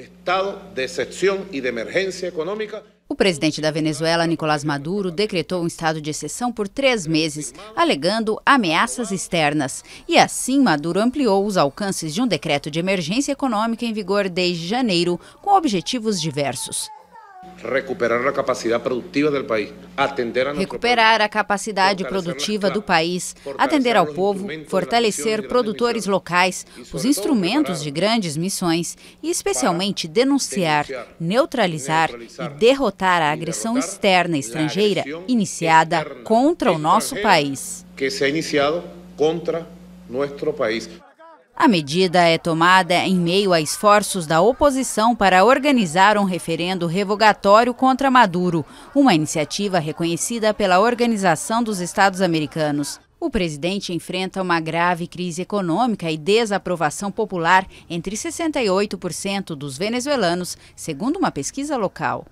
estado de exceção e de emergência econômica. O presidente da Venezuela, Nicolás Maduro, decretou um estado de exceção por três meses, alegando ameaças externas. E assim, Maduro ampliou os alcances de um decreto de emergência econômica em vigor desde janeiro, com objetivos diversos recuperar a capacidade produtiva do país, atender a recuperar a capacidade produtiva do país, atender ao povo, fortalecer produtores locais, os instrumentos de grandes missões e especialmente denunciar, neutralizar e derrotar a agressão externa estrangeira iniciada contra o nosso país. Que se ha iniciado contra nosso país. A medida é tomada em meio a esforços da oposição para organizar um referendo revogatório contra Maduro, uma iniciativa reconhecida pela Organização dos Estados Americanos. O presidente enfrenta uma grave crise econômica e desaprovação popular entre 68% dos venezuelanos, segundo uma pesquisa local.